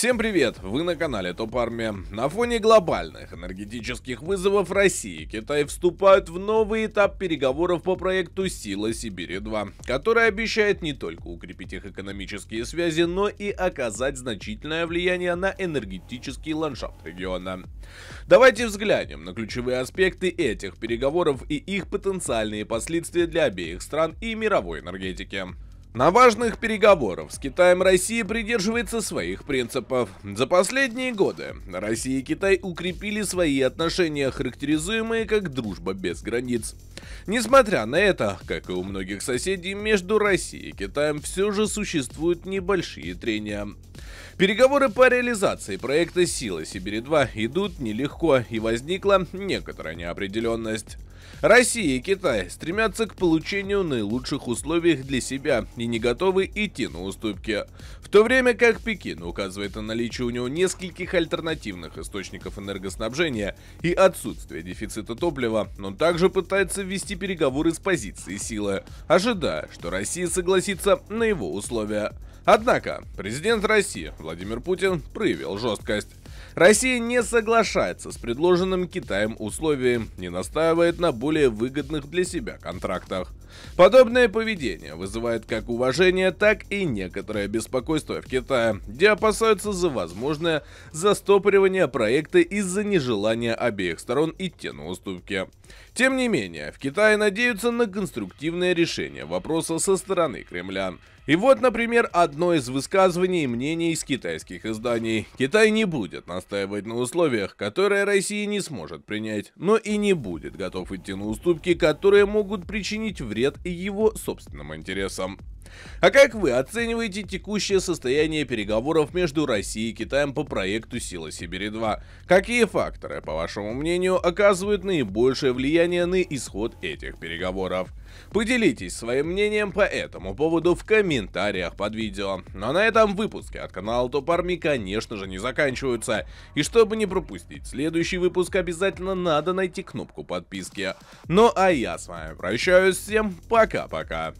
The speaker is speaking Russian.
Всем привет! Вы на канале Топ Армия. На фоне глобальных энергетических вызовов России и Китай вступают в новый этап переговоров по проекту Сила Сибири-2, который обещает не только укрепить их экономические связи, но и оказать значительное влияние на энергетический ландшафт региона. Давайте взглянем на ключевые аспекты этих переговоров и их потенциальные последствия для обеих стран и мировой энергетики. На важных переговорах с Китаем Россия придерживается своих принципов. За последние годы Россия и Китай укрепили свои отношения, характеризуемые как дружба без границ. Несмотря на это, как и у многих соседей, между Россией и Китаем все же существуют небольшие трения. Переговоры по реализации проекта «Сила Сибири-2» идут нелегко и возникла некоторая неопределенность. Россия и Китай стремятся к получению наилучших условий для себя и не готовы идти на уступки. В то время как Пекин указывает на наличие у него нескольких альтернативных источников энергоснабжения и отсутствие дефицита топлива, он также пытается ввести переговоры с позиции силы, ожидая, что Россия согласится на его условия. Однако президент России Владимир Путин проявил жесткость. Россия не соглашается с предложенным Китаем условием, не настаивает на более выгодных для себя контрактах. Подобное поведение вызывает как уважение, так и некоторое беспокойство в Китае, где опасаются за возможное застопоривание проекта из-за нежелания обеих сторон идти на уступки. Тем не менее, в Китае надеются на конструктивное решение вопроса со стороны Кремля. И вот, например, одно из высказываний и мнений из китайских изданий. Китай не будет настаивать на условиях, которые Россия не сможет принять, но и не будет готов идти на уступки, которые могут причинить вред вред его собственным интересам. А как вы оцениваете текущее состояние переговоров между Россией и Китаем по проекту «Сила Сибири-2»? Какие факторы, по вашему мнению, оказывают наибольшее влияние на исход этих переговоров? Поделитесь своим мнением по этому поводу в комментариях под видео. Но ну, а на этом выпуске от канала Топ Арми, конечно же, не заканчиваются. И чтобы не пропустить следующий выпуск, обязательно надо найти кнопку подписки. Ну а я с вами прощаюсь, всем пока-пока.